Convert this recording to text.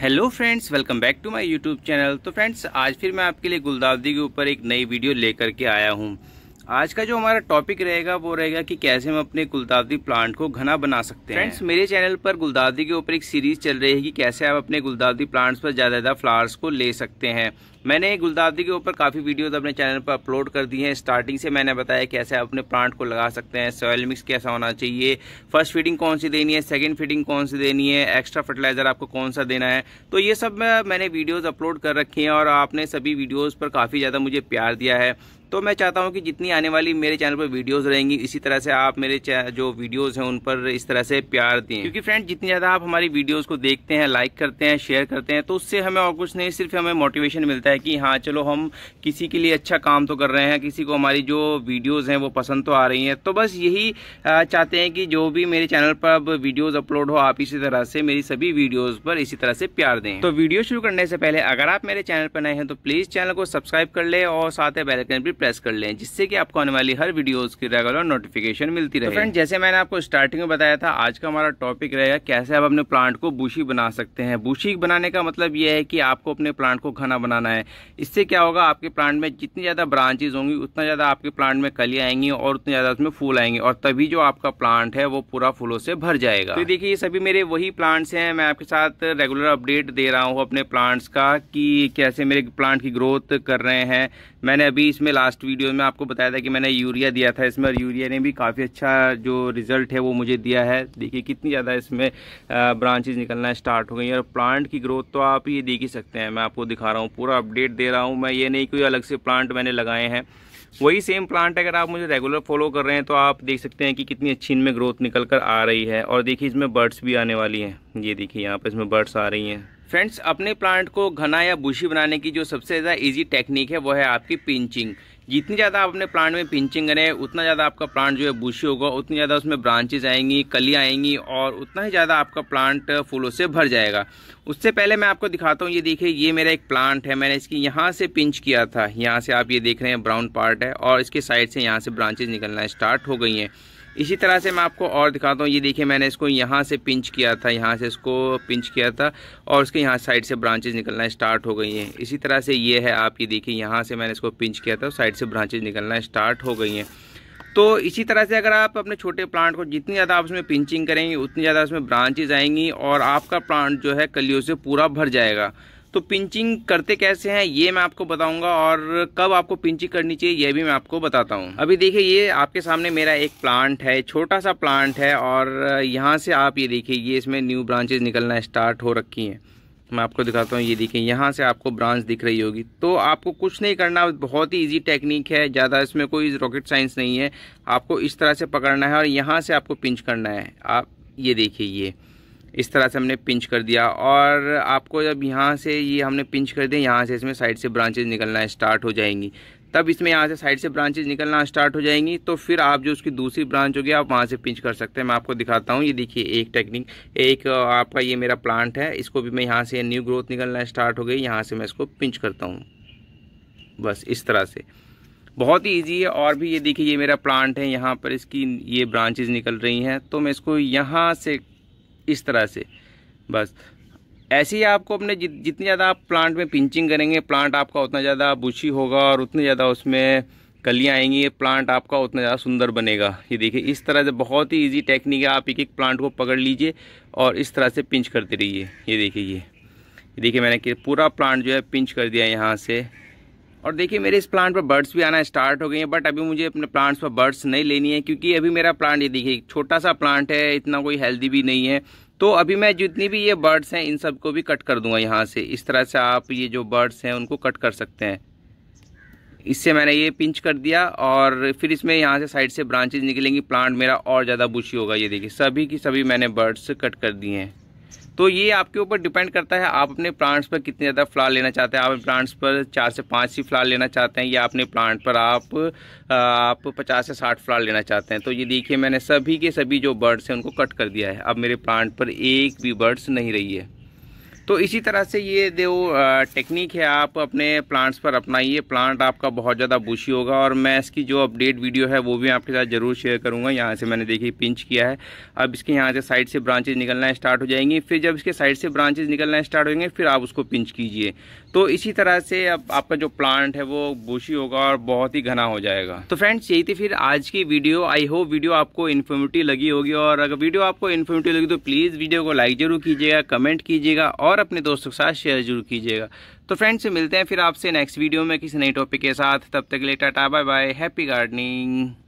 hello friends welcome back to my YouTube channel तो friends आज फिर मैं आपके लिए गुलदावदी के ऊपर एक नई वीडियो लेकर के आया हूँ आज का जो हमारा टॉपिक रहेगा वो रहेगा कि कैसे हम अपने गुलदावरी प्लांट को घना बना सकते हैं फ्रेंड्स मेरे चैनल पर गुलदावरी के ऊपर एक सीरीज चल रही है कि कैसे आप अपने गुलदावरी प्लांट्स पर ज़्यादा ज़्यादा फ्लावर्स को ले सकते हैं मैंने गुलदावरी के ऊपर काफ़ी वीडियोज अपने चैनल पर अपलोड कर दी है स्टार्टिंग से मैंने बताया कैसे आप अपने प्लांट को लगा सकते हैं सॉयल मिक्स कैसा होना चाहिए फर्स्ट फीडिंग कौन सी देनी है सेकेंड फीडिंग कौन सी देनी है एक्स्ट्रा फर्टिलाइज़र आपको कौन सा देना है तो ये सब मैंने वीडियोज़ अपलोड कर रखी हैं और आपने सभी वीडियोज़ पर काफ़ी ज़्यादा मुझे प्यार दिया है तो मैं चाहता हूं कि जितनी आने वाली मेरे चैनल पर वीडियोस रहेंगी इसी तरह से आप मेरे जो वीडियोस हैं उन पर इस तरह से प्यार दें क्योंकि फ्रेंड जितनी ज़्यादा आप हमारी वीडियोस को देखते हैं लाइक करते हैं शेयर करते हैं तो उससे हमें और कुछ नहीं सिर्फ हमें मोटिवेशन मिलता है कि हाँ चलो हम किसी के लिए अच्छा काम तो कर रहे हैं किसी को हमारी जो वीडियोज़ हैं वो पसंद तो आ रही हैं तो बस यही चाहते हैं कि जो भी मेरे चैनल पर अब वीडियोज़ अपलोड हो आप इसी तरह से मेरी सभी वीडियोज़ पर इसी तरह से प्यार दें तो वीडियो शुरू करने से पहले अगर आप मेरे चैनल पर नए हैं तो प्लीज़ चैनल को सब्सक्राइब कर ले और साथ ही बैलकन भी प्रेस कर लें जिससे कि आपको आने वाली हर वीडियोस की रेगुलर नोटिफिकेशन मिलती तो रहे फ्रेंड जैसे मैंने आपको स्टार्टिंग में बताया था आज का हमारा टॉपिक रहेगा कैसे आप अपने प्लांट को बूशी बना सकते हैं बूशी बनाने का मतलब यह है कि आपको अपने प्लांट को घना बनाना है इससे क्या होगा आपके प्लांट में जितनी ज़्यादा ब्रांचेज होंगी उतना ज़्यादा आपके प्लांट में कली आएंगी और उतनी ज़्यादा उसमें फूल आएंगे और तभी जो आपका प्लांट है वो पूरा फूलों से भर जाएगा तो देखिए ये सभी मेरे वही प्लांट्स हैं मैं आपके साथ रेगुलर अपडेट दे रहा हूँ अपने प्लांट्स का कि कैसे मेरे प्लांट की ग्रोथ कर रहे हैं मैंने अभी इसमें लास्ट वीडियो में आपको बताया था कि मैंने यूरिया दिया था इसमें और यूरिया ने भी काफ़ी अच्छा जो रिज़ल्ट है वो मुझे दिया है देखिए कितनी ज़्यादा इसमें ब्रांचेज निकलना स्टार्ट हो गई और प्लांट की ग्रोथ तो आप ये देख ही सकते हैं मैं आपको दिखा रहा हूँ पूरा अपडेट दे रहा हूँ मैं ये नहीं कोई अलग से प्लांट मैंने लगाए हैं वही सेम प्लांट अगर आप मुझे रेगुलर फॉलो कर रहे हैं तो आप देख सकते हैं कि कितनी अच्छी इनमें ग्रोथ निकल कर आ रही है और देखिए इसमें बर्ड्स भी आने वाली हैं ये देखिए यहाँ पर इसमें बर्ड्स आ रही हैं फ्रेंड्स अपने प्लांट को घना या बुशी बनाने की जो सबसे ज़्यादा इजी टेक्निक है वो है आपकी पिंचिंग जितनी ज़्यादा आप अपने प्लांट में पिंचिंग करें उतना ज़्यादा आपका प्लांट जो है बुशी होगा उतनी ज़्यादा उसमें ब्रांचेज आएंगी कलियाँ आएंगी और उतना ही ज़्यादा आपका प्लांट फूलों से भर जाएगा उससे पहले मैं आपको दिखाता हूँ ये देखिए ये मेरा एक प्लांट है मैंने इसकी यहाँ से पिंच किया था यहाँ से आप ये देख रहे हैं ब्राउन पार्ट है और इसके साइड से यहाँ से ब्रांचेज निकलना स्टार्ट हो गई हैं इसी तरह से मैं आपको और दिखाता हूँ ये देखिए मैंने इसको यहाँ से पिंच किया था यहाँ से इसको पिंच किया था और उसके यहाँ साइड से ब्रांचेज निकलना स्टार्ट हो गई हैं इसी तरह से ये है आप ये देखिए यहाँ से मैंने इसको पिंच किया था साइड से ब्रांचेज निकलना स्टार्ट हो गई हैं तो इसी तरह से अगर आप अपने छोटे प्लांट को जितनी ज़्यादा आप उसमें पिंचिंग करेंगे उतनी ज़्यादा उसमें ब्रांचेज आएंगी और आपका प्लांट जो है कलियों से पूरा भर जाएगा तो पिंचिंग करते कैसे हैं ये मैं आपको बताऊंगा और कब आपको पिंचिंग करनी चाहिए यह भी मैं आपको बताता हूँ अभी देखिए ये आपके सामने मेरा एक प्लांट है छोटा सा प्लांट है और यहाँ से आप ये देखिए ये इसमें न्यू ब्रांचेज निकलना स्टार्ट हो रखी हैं मैं आपको दिखाता हूँ ये देखिए यहाँ से आपको ब्रांच दिख रही होगी तो आपको कुछ नहीं करना बहुत ही इजी टेक्निक है ज़्यादा इसमें कोई रॉकेट साइंस नहीं है आपको इस तरह से पकड़ना है और यहाँ से आपको पिंच करना है आप ये देखिए ये इस तरह से हमने पिंच कर दिया और आपको जब यहाँ से ये हमने पिंच कर दिया यहाँ से इसमें साइड से ब्रांचेज निकलना स्टार्ट हो जाएंगी तब इसमें यहाँ से साइड से ब्रांचेज निकलना स्टार्ट हो जाएंगी तो फिर आप जो उसकी दूसरी ब्रांच होगी आप वहाँ से पिंच कर सकते हैं मैं आपको दिखाता हूँ ये देखिए एक टेक्निक एक आपका ये मेरा प्लांट है इसको भी मैं यहाँ से न्यू ग्रोथ निकलना स्टार्ट हो गई यहाँ से मैं इसको पिंच करता हूँ बस इस तरह से बहुत ही ईजी है और भी ये देखिए ये मेरा प्लांट है यहाँ पर इसकी ये ब्रांचेज निकल रही हैं तो मैं इसको यहाँ से इस तरह से बस ऐसे ही आपको अपने जित, जितनी ज़्यादा आप प्लांट में पिंचिंग करेंगे प्लांट आपका उतना ज़्यादा बुशी होगा और उतनी ज़्यादा उसमें कलियाँ आएंगी ये प्लांट आपका उतना ज़्यादा सुंदर बनेगा ये देखिए इस तरह से बहुत ही इजी टेक्निक है आप एक एक प्लांट को पकड़ लीजिए और इस तरह से पिंच करते रहिए ये देखिए ये देखिए मैंने पूरा प्लांट जो है पिंच कर दिया यहाँ से और देखिए मेरे इस प्लांट पर बर्ड्स भी आना स्टार्ट हो गए हैं बट अभी मुझे अपने प्लांट्स पर बर्ड्स नहीं लेनी है क्योंकि अभी मेरा प्लांट ये देखिए छोटा सा प्लांट है इतना कोई हेल्दी भी नहीं है तो अभी मैं जितनी भी ये बर्ड्स हैं इन सब को भी कट कर दूंगा यहाँ से इस तरह से आप ये जो बर्ड्स हैं उनको कट कर सकते हैं इससे मैंने ये पिंच कर दिया और फिर इसमें यहाँ से साइड से ब्रांचेज निकलेंगी प्लांट मेरा और ज़्यादा बुशी होगा ये देखिए सभी की सभी मैंने बर्ड्स कट कर दिए हैं तो ये आपके ऊपर डिपेंड करता है आप अपने प्लांट्स पर कितने ज़्यादा फ्लावर लेना चाहते हैं आप अपने प्लांट्स पर चार से पाँच ही फ्लावर लेना चाहते हैं या अपने प्लांट पर आप आप पचास से साठ फ्लावर लेना चाहते हैं तो ये देखिए मैंने सभी के सभी जो बर्ड्स हैं उनको कट कर दिया है अब मेरे प्लांट पर एक भी बर्ड्स नहीं रही है तो इसी तरह से ये देव टेक्निक है आप अपने प्लांट्स पर अपनाइए प्लांट आपका बहुत ज़्यादा बुशी होगा और मैं इसकी जो अपडेट वीडियो है वो भी आपके साथ ज़रूर शेयर करूँगा यहाँ से मैंने देखिए पिंच किया है अब इसके यहाँ से साइड से ब्रांचेज निकलना स्टार्ट हो जाएंगी फिर जब इसके साइड से ब्रांचेज निकलना स्टार्ट होंगे फिर आप उसको पिंच कीजिए तो इसी तरह से अब आपका जो प्लांट है वो बुशी होगा और बहुत ही घना हो जाएगा तो फ्रेंड्स यही थी फिर आज की वीडियो आई होप वीडियो आपको इन्फॉर्मेटिव लगी होगी और अगर वीडियो आपको इन्फॉर्मेटिव लगी तो प्लीज़ वीडियो को लाइक जरूर कीजिएगा कमेंट कीजिएगा और और अपने दोस्तों के साथ शेयर जरूर कीजिएगा तो फ्रेंड्स मिलते हैं फिर आपसे नेक्स्ट वीडियो में किसी नए टॉपिक के साथ तब तक लेटा टा tata bye bye happy gardening